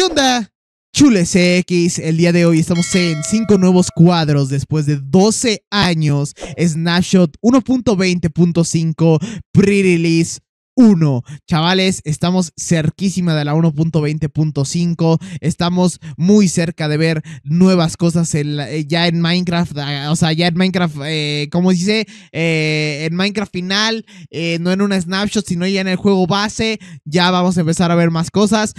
¿Qué onda? Chules X, el día de hoy estamos en 5 nuevos cuadros después de 12 años. Snapshot 1.20.5, pre-release 1. Chavales, estamos cerquísima de la 1.20.5. Estamos muy cerca de ver nuevas cosas eh, ya en Minecraft. Ah, o sea, ya en Minecraft, eh, como dice, eh, en Minecraft final, no en una snapshot, sino ya en el juego base. Ya vamos a empezar a ver más cosas.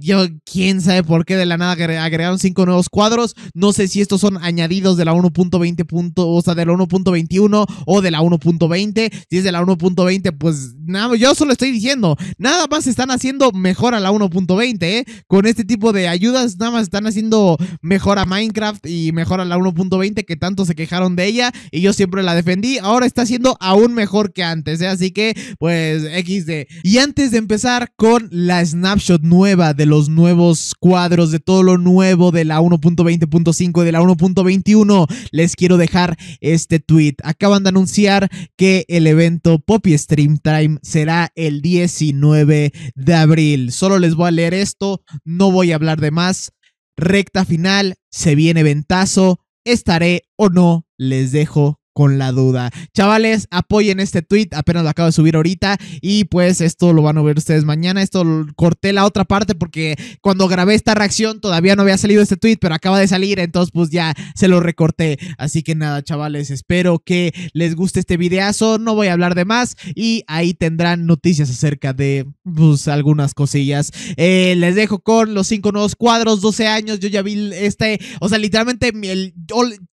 yo, quién sabe por qué de la nada agregaron 5 nuevos cuadros. No sé si estos son añadidos de la 1.20. O sea, de la 1.21 o de la 1.20. Si es de la 1.20, pues nada, yo solo estoy diciendo, nada más están haciendo mejor a la 1.20, ¿eh? Con este tipo de ayudas, nada más están haciendo mejor a Minecraft y mejor a la 1.20 que tanto se quejaron de ella y yo siempre la defendí, ahora está siendo aún mejor que antes, ¿eh? Así que, pues, XD. Y antes de empezar con la snapshot nueva de los nuevos cuadros, de todo lo nuevo de la 1.20.5 y de la 1.21, les quiero dejar este tweet. Acaban de anunciar que el evento Poppy Stream Time será el 19 de abril. Solo les voy a leer esto, no voy a hablar de más. Recta final, se viene ventazo, estaré o no, les dejo con la duda. Chavales, apoyen este tweet, apenas lo acabo de subir ahorita y pues esto lo van a ver ustedes mañana. Esto corté la otra parte porque cuando grabé esta reacción todavía no había salido este tweet, pero acaba de salir, entonces pues ya se lo recorté. Así que nada, chavales, espero que les guste este videazo, no voy a hablar de más y ahí tendrán noticias acerca de pues algunas cosillas. Eh, les dejo con los cinco nuevos cuadros, 12 años, yo ya vi este, o sea, literalmente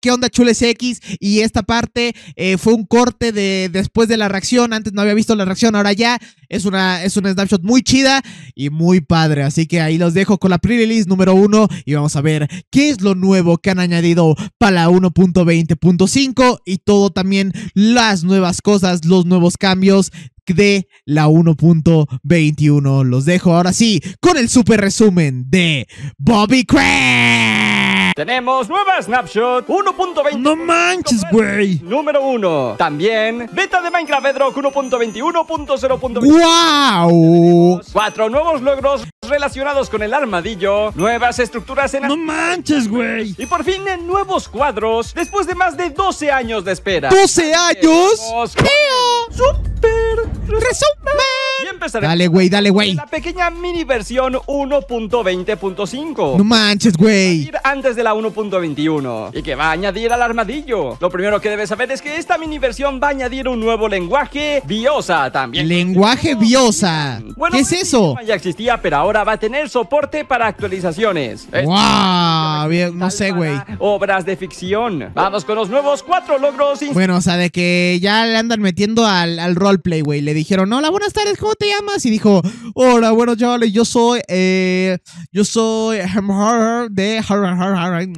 ¿qué onda chules X? y esta parte eh, fue un corte de después de la reacción, antes no había visto la reacción, ahora ya es una, es una snapshot muy chida y muy padre, así que ahí los dejo con la pre-release número uno y vamos a ver qué es lo nuevo que han añadido para la 1.20.5 y todo también las nuevas cosas, los nuevos cambios de la 1.21. Los dejo ahora sí con el super resumen de Bobby Craig. Tenemos nueva Snapshot 1.20. No manches, güey. Número 1. También beta de Minecraft Bedrock 1.21.0.20. ¡Wow! Cuatro nuevos logros relacionados con el armadillo, nuevas estructuras en... ¡No manches, güey! Y por fin nuevos cuadros, después de más de 12 años de espera. ¿12 años? ¡Súper! Dale, güey, dale, güey. La pequeña mini versión 1.20.5. No manches, güey. Antes de la 1.21. Y que va a añadir al armadillo. Lo primero que debes saber es que esta mini versión va a añadir un nuevo lenguaje Biosa también. Lenguaje Biosa. ¿Qué es este eso? Ya existía, pero ahora va a tener soporte para actualizaciones. ¡Wow! no sé, güey. Obras de ficción. Vamos con los nuevos cuatro logros. Bueno, o sea, de que ya le andan metiendo al, al roleplay, güey. Le dijeron, hola, buenas tardes, ¿cómo te y dijo, Hola, bueno chavales, yo soy, eh, yo soy de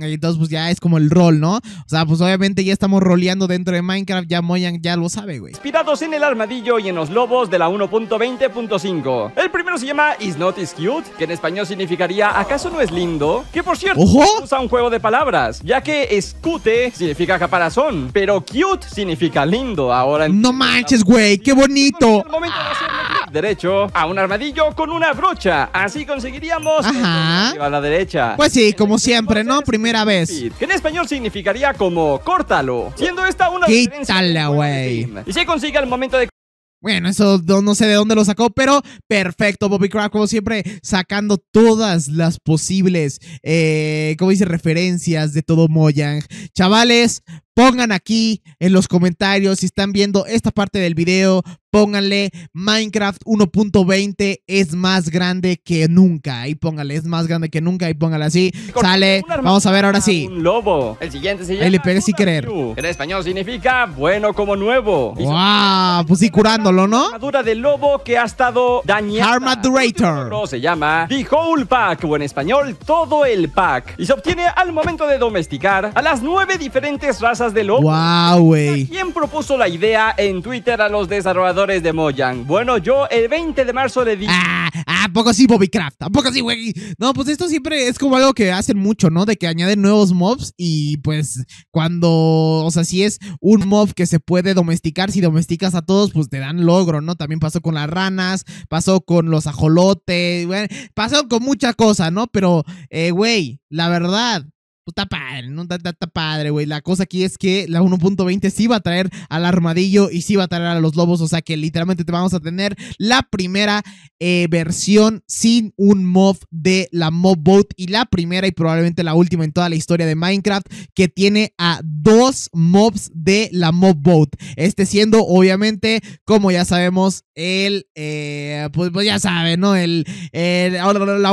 y entonces pues ya es como el rol, ¿no? O sea, pues obviamente ya estamos roleando dentro de Minecraft, ya Moyan ya lo sabe, güey. Inspirados en el armadillo y en los lobos de la 1.20.5. El primero se llama Is Not Is Cute, que en español significaría ¿acaso no es lindo? Que por cierto, usa un juego de palabras, ya que escute significa caparazón, pero cute significa lindo ahora. No manches, güey, qué bonito. derecho a un armadillo yo con una brocha. Así conseguiríamos a la derecha. Pues sí, como siempre, ¿no? Primera vez. Que en español significaría como córtalo. Siendo esta una Quítala, güey. Y se consigue al momento de bueno, eso no sé de dónde lo sacó, pero perfecto, Bobby Craft, como siempre, sacando todas las posibles, eh, como dice, referencias de todo Moyang, Chavales, Pongan aquí en los comentarios si están viendo esta parte del video, pónganle Minecraft 1.20 es más grande que nunca. Y pónganle es más grande que nunca. Y pónganle así. Sale. Vamos a ver ahora sí. Un lobo. El siguiente se llama. En español significa bueno como nuevo. ¡Wow! Pues sí, curándolo, ¿no? dura de lobo que ha estado dañada. Armadurator. Se llama The Pack o en español todo el pack. Y se obtiene al momento de domesticar a las nueve diferentes razas de Lobo. ¡Wow, güey! ¿Quién propuso la idea en Twitter a los desarrolladores de Mojang? Bueno, yo el 20 de marzo le dije... Ah, ah, ¿a poco sí, Bobbycraft? ¿A poco sí, güey? No, pues esto siempre es como algo que hacen mucho, ¿no? De que añaden nuevos mobs y pues cuando, o sea, si es un mob que se puede domesticar, si domesticas a todos, pues te dan logro, ¿no? También pasó con las ranas, pasó con los ajolotes, pasó con mucha cosa, ¿no? Pero, eh, güey, la verdad, pues, está padre, ¿no? Está, padre, güey. La cosa aquí es que la 1.20 sí va a traer al armadillo y sí va a traer a los lobos. O sea que literalmente te vamos a tener la primera eh, versión sin un mob de la mob boat y la primera y probablemente la última en toda la historia de Minecraft que tiene a dos mobs de la mob boat. Este siendo obviamente, como ya sabemos, el, eh, pues, pues, ya saben, ¿no? El, la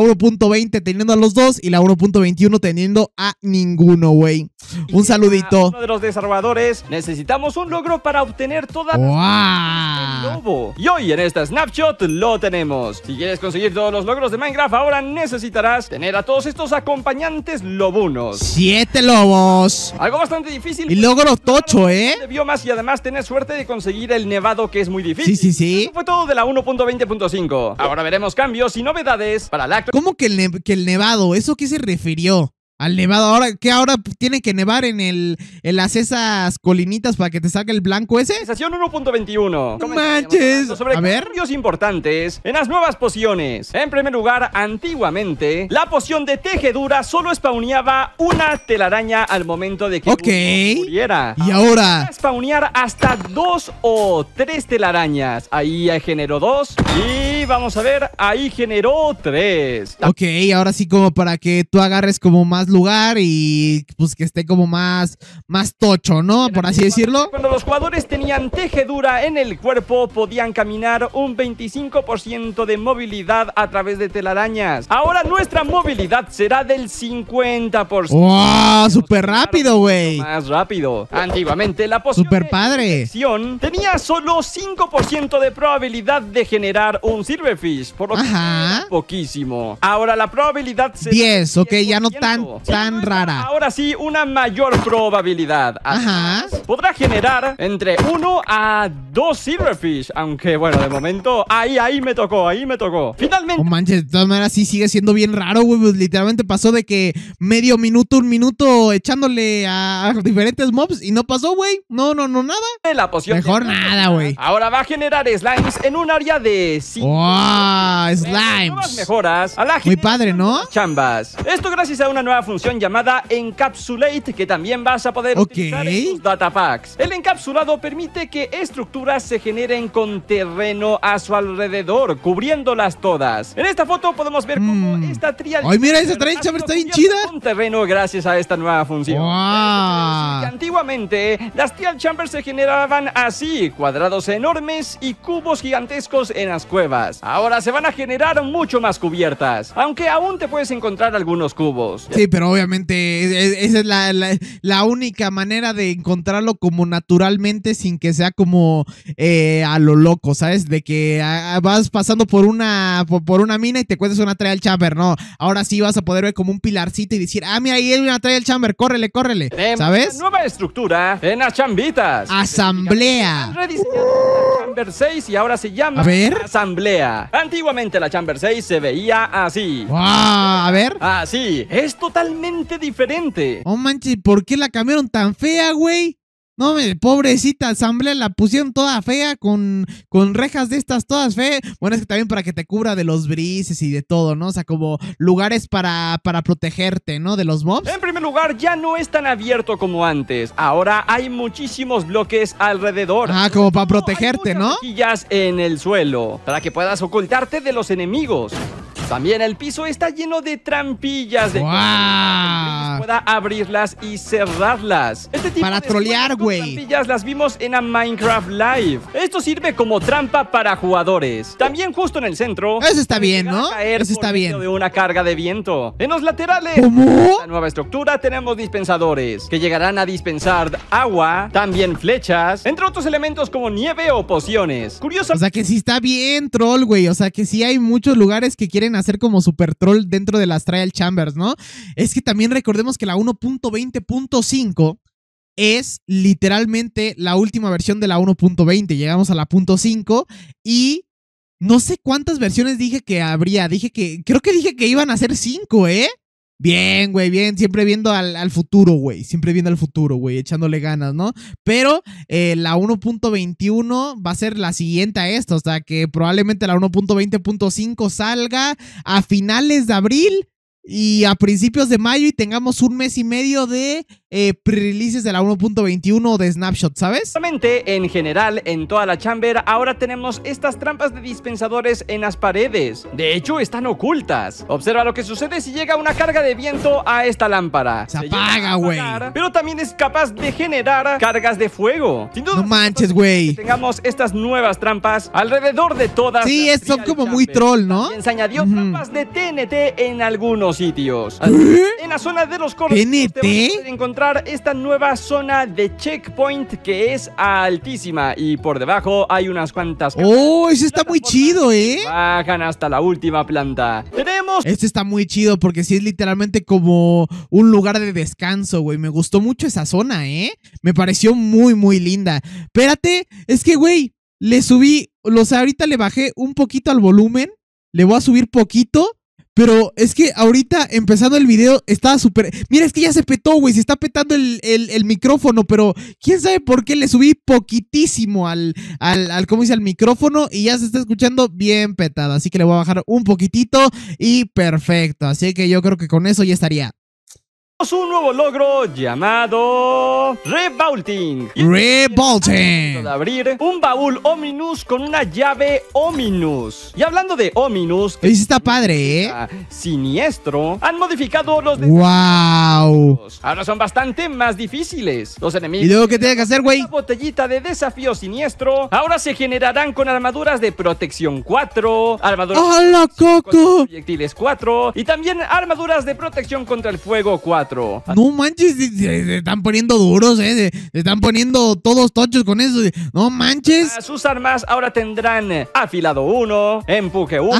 1.20 teniendo a los dos y la 1.21 teniendo a ninguno, güey. Un saludito. Uno de los desarrolladores, necesitamos un logro para obtener toda wow. Este lobo. Y hoy en esta snapshot lo tenemos. Si quieres conseguir todos los logros de Minecraft, ahora necesitarás tener a todos estos acompañantes lobunos. Siete lobos. Algo bastante difícil. Y logro tocho, ¿eh? De biomas y además tener suerte de conseguir el nevado que es muy difícil. Sí, sí, sí. fue todo de la 1.20.5. Ahora veremos cambios y novedades para la... ¿Cómo que el, que el nevado? ¿Eso qué se refirió? al nevado. Ahora, ¿qué ahora tiene que nevar en el en las esas colinitas para que te salga el blanco ese? Estación 1.21. Manches. Sobre a ver. importantes en las nuevas pociones. En primer lugar, antiguamente, la poción de tejedura solo spawneaba una telaraña al momento de que okay. muriera. Y ahora. ahora spawnear hasta dos o tres telarañas. Ahí generó dos y vamos a ver, ahí generó tres. Ok, ahora sí como para que tú agarres como más lugar y pues que esté como más, más tocho, ¿no? Por así decirlo. Cuando los jugadores tenían tejedura en el cuerpo, podían caminar un 25% de movilidad a través de telarañas. Ahora nuestra movilidad será del 50%. ¡Wow! ¡Súper rápido, güey! Más rápido. Antiguamente la posición Super padre. tenía solo 5% de probabilidad de generar un círculo Silverfish, por lo poquísimo. Ahora la probabilidad se 10, ok, ya no tan, tan rara. Ahora sí, una mayor probabilidad. Ajá. Podrá generar entre 1 a 2 Silverfish, aunque bueno, de momento, ahí, ahí me tocó, ahí me tocó. Finalmente. oh, manches, de todas maneras sí sigue siendo bien raro, güey, pues, literalmente pasó de que medio minuto, un minuto echándole a diferentes mobs y no pasó, güey. No, no, no, nada. Mejor nada, güey. Ahora va a generar slimes en un área de 5 ¡Oh! Ah, Slimes. mejoras a Muy padre, ¿no? Chambas. Esto gracias a una nueva función llamada Encapsulate que también vas a poder utilizar en tus datapacks. El encapsulado permite que estructuras se generen con terreno a su alrededor, cubriéndolas todas. En esta foto podemos ver cómo hmm. esta trial. ¡Ay, mira esa ¡Está bien Con terreno gracias a esta nueva función. antiguamente, las trial chambers se generaban así, cuadrados enormes y cubos gigantescos en las cuevas. Ahora se van a generar mucho más cubiertas, aunque aún te puedes encontrar algunos cubos. Sí, pero obviamente esa es la, única manera de encontrarlo como naturalmente sin que sea como eh, a lo loco, ¿sabes? De que ah, ah, vas pasando por una, por, una mina y te cuentas una trail chamber, no. Ahora sí vas a poder ver como un pilarcito y decir, ah, mira, ahí hay una trail chamber, córrele, córrele. ¿Sabes? Nueva estructura en las chambitas. Asamblea. chamber 6 y ahora se llama Asamblea. Antiguamente la Chamber 6 se veía así. A ver. Así. Es totalmente diferente. Oh, manches, ¿por qué la cambiaron tan fea, güey? No, pobrecita asamblea, la pusieron toda fea con, con rejas de estas todas feas. Bueno, es que también para que te cubra de los brises y de todo, ¿no? O sea, como lugares para, para protegerte, ¿no? De los mobs. En primer lugar, ya no es tan abierto como antes. Ahora hay muchísimos bloques alrededor. Ah, como para protegerte, ¿no? Hay ¿no? en el suelo para que puedas ocultarte de los enemigos. También el piso está lleno de trampillas de wow. pueda abrirlas y cerrarlas. Este tipo para de trolear, güey. Trampillas las vimos en a Minecraft Live. Esto sirve como trampa para jugadores. También justo en el centro. Eso está bien, ¿no? Eso está bien. De una carga de viento. En los laterales. ¿Cómo? La nueva estructura tenemos dispensadores que llegarán a dispensar agua, también flechas, entre otros elementos como nieve o pociones. Curioso. O sea que sí está bien, troll, güey. O sea que sí hay muchos lugares que quieren hacer como super troll dentro de las trial chambers, ¿no? Es que también recordemos que la 1.20.5 es literalmente la última versión de la 1.20. Llegamos a la .5 y no sé cuántas versiones dije que habría. Dije que, creo que dije que iban a ser 5, ¿eh? Bien, güey, bien, siempre viendo al, futuro, güey, siempre viendo al futuro, güey, echándole ganas, ¿no? Pero eh, la 1.21 va a ser la siguiente a esta, o sea que probablemente la 1.20.5 salga a finales de abril y a principios de mayo y tengamos un mes y medio de eh, pre de la 1.21 de Snapshot, ¿sabes? Exactamente, en general, en toda la chamber, ahora tenemos estas trampas de dispensadores en las paredes. De hecho, están ocultas. Observa lo que sucede si llega una carga de viento a esta lámpara. Se, apaga, güey. Pero también es capaz de generar cargas de fuego. Sin duda, no manches, güey. Tengamos estas nuevas trampas alrededor de todas. Sí, son como muy troll, ¿no? Se añadió trampas de TNT en algunos sitios. En la zona de los cortes a encontrar esta nueva zona de checkpoint que es altísima y por debajo hay unas cuantas... ¡Oh, ese está muy chido, eh! Bajan hasta la última planta. Tenemos... Este está muy chido porque sí es literalmente como un lugar de descanso, güey. Me gustó mucho esa zona, eh. Me pareció muy, muy linda. Espérate, es que, güey, le subí, o sea, ahorita le bajé un poquito al volumen, le voy a subir poquito pero es que ahorita, empezando el video, estaba súper. Mira, es que ya se petó, güey. Se está petando el, micrófono, pero quién sabe por qué le subí poquitísimo al, al, al, dice? Al micrófono y ya se está escuchando bien petado. Así que le voy a bajar un poquitito y perfecto. Así que yo creo que con eso ya estaría un nuevo logro llamado Revaulting. Revaulting. abrir un baúl Ominus con una llave Ominus. Y hablando de Ominus, está padre, ¿eh? Siniestro, han modificado los Wow. Ahora son bastante más difíciles. Los enemigos. ¿Y luego qué tiene que hacer, güey? botellita de desafío siniestro. Ahora se generarán con armaduras de protección 4, armaduras ¡Hala, Coco! proyectiles 4 y también armaduras de protección contra el fuego 4. No manches, se, están poniendo duros, ¿eh? Se, están poniendo todos tochos con eso. No manches. sus armas ahora tendrán eh, afilado 1, empuje 1,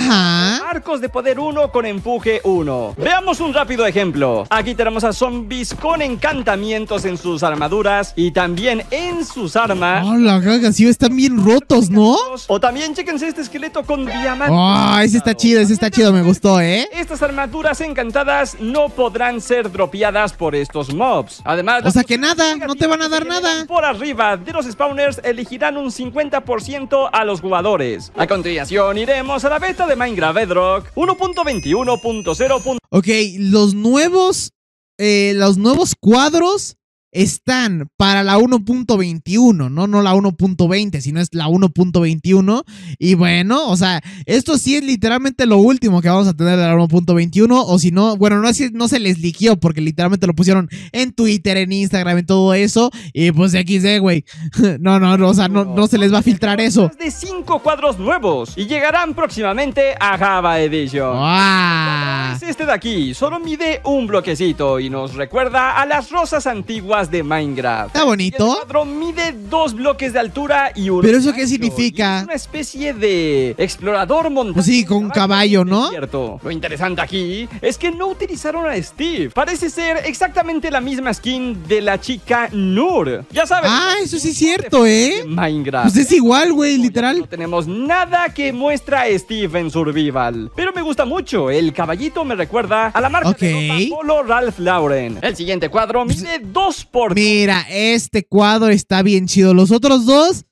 arcos de poder 1 con empuje 1. Veamos un rápido ejemplo. Aquí tenemos a zombies con encantamientos en sus armaduras y también en sus armas. ¡Oh, la caga, Sí, están bien rotos, ¿no? O también, chéquense este esqueleto con diamantes. ¡Oh, ese está chido, ese está chido! Me gustó, ¿eh? Estas armaduras encantadas no podrán ser dropeadas por estos mobs. Además, o sea que nada, no te van a dar nada. Por arriba de los spawners elegirán un 50% a los jugadores. A continuación iremos a la beta de Minecraft Bedrock 1.21.0. Ok, los nuevos, eh, los nuevos cuadros están para la 1.21, ¿no? No la 1.20, sino es la 1.21. Y bueno, o sea, esto sí es literalmente lo último que vamos a tener de la 1.21. O si no, bueno, no, así no se les liquió porque literalmente lo pusieron en Twitter, en Instagram, en todo eso. Y pues xd aquí güey. No, no, o sea, no, no se les va a filtrar eso. De 5 cuadros nuevos y llegarán próximamente a Java Edition. Ah. Este de aquí solo mide un bloquecito y nos recuerda a las rosas antiguas de Minecraft. Está bonito. El mide dos bloques de altura y uno. ¿Pero eso qué significa? Es una especie de explorador Pues Sí, con un caballo, ¿no? Cierto. Lo interesante aquí es que no utilizaron a Steve. Parece ser exactamente la misma skin de la chica Nur. Ya sabes. Ah, eso sí es cierto, ¿eh? Minecraft. Pues es igual, güey, literal. No tenemos nada que muestra a Steve en Survival. Pero me gusta mucho. El caballito me recuerda a la marca de Polo Ralph Lauren. El siguiente cuadro pues mide 2 Mira, este cuadro está bien chido. Los otros dos,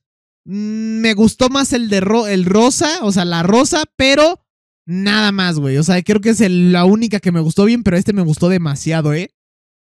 mm, me gustó más el de el rosa, o sea, la rosa, pero nada más, güey. O sea, creo que es la única que me gustó bien, pero este me gustó demasiado, ¿eh?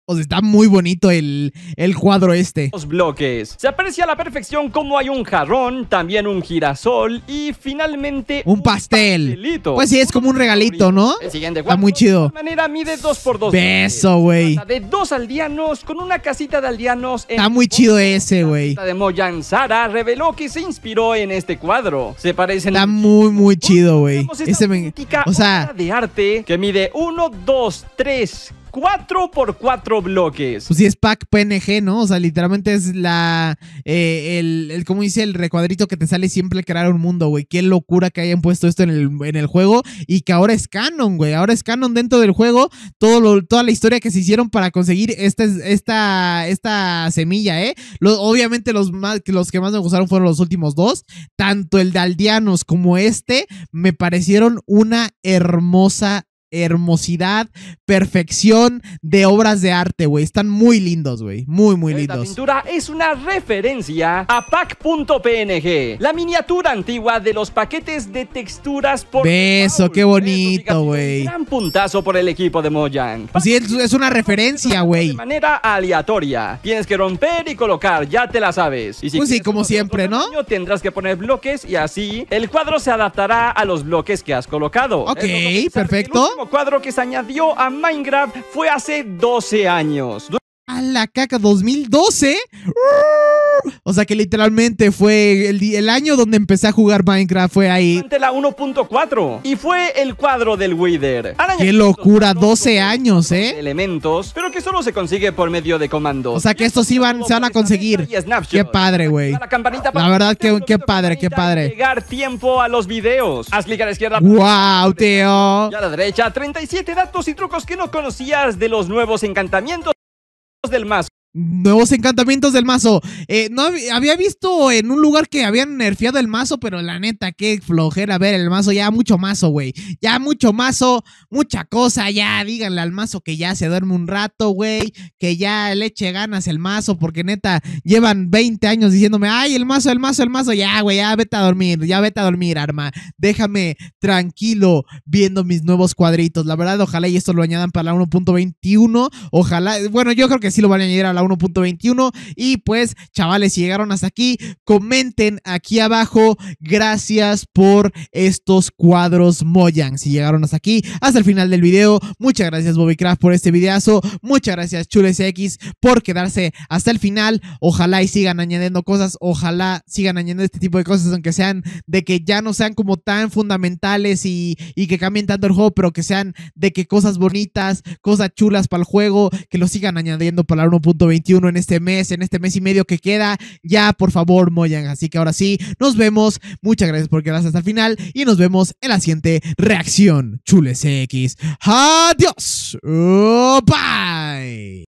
O sea, está muy bonito el, el cuadro este. Los bloques. Se aprecia a la perfección como hay un jarrón, también un girasol y finalmente... Un pastel. Pues sí, es como un regalito, ¿no? El siguiente Está muy chido. De manera mide 2 por 2 Eso, güey. De dos aldeanos con una casita de aldeanos... En está muy chido ese, güey. La de Moyan Sara reveló que se inspiró en este cuadro. Se parecen... Está muy, muy chido, güey. Ese me... O sea... de arte que mide 1, 2, 3, 4 por cuatro bloques. Pues sí, es pack PNG, ¿no? O sea, literalmente es la. Eh, el, ¿Cómo dice? El recuadrito que te sale siempre crear un mundo, güey. Qué locura que hayan puesto esto en el, juego y que ahora es canon, güey. Ahora es canon dentro del juego. Todo toda la historia que se hicieron para conseguir esta, esta, esta semilla, ¿eh? obviamente los, más, los que más me gustaron fueron los últimos dos. Tanto el de Aldeanos como este me parecieron una hermosa hermosidad, perfección de obras de arte, güey. Están muy lindos, güey. Muy, muy lindos. La pintura es una referencia a pack.png, la miniatura antigua de los paquetes de texturas por... Beso, qué bonito, güey. Gran puntazo por el equipo de Mojang. Pues sí, es una referencia, güey. De manera aleatoria. Tienes que romper y colocar, ya te la sabes. Y pues sí, como siempre, ¿no? tendrás que poner bloques y así el cuadro se adaptará a los bloques que has colocado. Ok, perfecto cuadro que se añadió a Minecraft fue hace 12 años a la caca 2012. O sea que literalmente fue el, año donde empecé a jugar Minecraft, fue ahí. la 1.4 y fue el cuadro del Wither. ¡Qué locura! 12 años, ¿eh? Elementos, pero que solo se consigue por medio de comandos. O sea que estos iban, se van a conseguir. ¡Qué padre, güey! La verdad, que, qué padre, qué padre. Llegar tiempo a los videos. Haz clic a la izquierda. ¡Wow, tío! Y a la derecha, 37 datos y trucos que no conocías de los nuevos encantamientos del más nuevos encantamientos del mazo. Eh, no había visto en un lugar que habían nerfeado el mazo, pero la neta, qué flojera ver el mazo. Ya mucho mazo, güey. Ya mucho mazo, mucha cosa. Ya díganle al mazo que ya se duerme un rato, güey. Que ya le eche ganas el mazo, porque neta, llevan 20 años diciéndome, ay, el mazo, el mazo, el mazo. Ya, güey, ya vete a dormir, ya vete a dormir, arma. Déjame tranquilo viendo mis nuevos cuadritos. La verdad, ojalá y esto lo añadan para la 1.21. Ojalá, bueno, yo creo que sí lo van a añadir a la 1.21. Y pues, chavales, si llegaron hasta aquí, comenten aquí abajo. Gracias por estos cuadros Moyan Si llegaron hasta aquí, hasta el final del video, muchas gracias Craft por este videazo. Muchas gracias x por quedarse hasta el final. Ojalá y sigan añadiendo cosas. Ojalá sigan añadiendo este tipo de cosas, aunque sean de que ya no sean como tan fundamentales y, y que cambien tanto el juego, pero que sean de que cosas bonitas, cosas chulas para el juego, que lo sigan añadiendo para la 1.21. 21 en este mes, en este mes y medio que queda. Ya, por favor, Moyan. Así que ahora sí, nos vemos. Muchas gracias por quedarse hasta el final y nos vemos en la siguiente reacción. Chules X. Adiós. Oh, bye.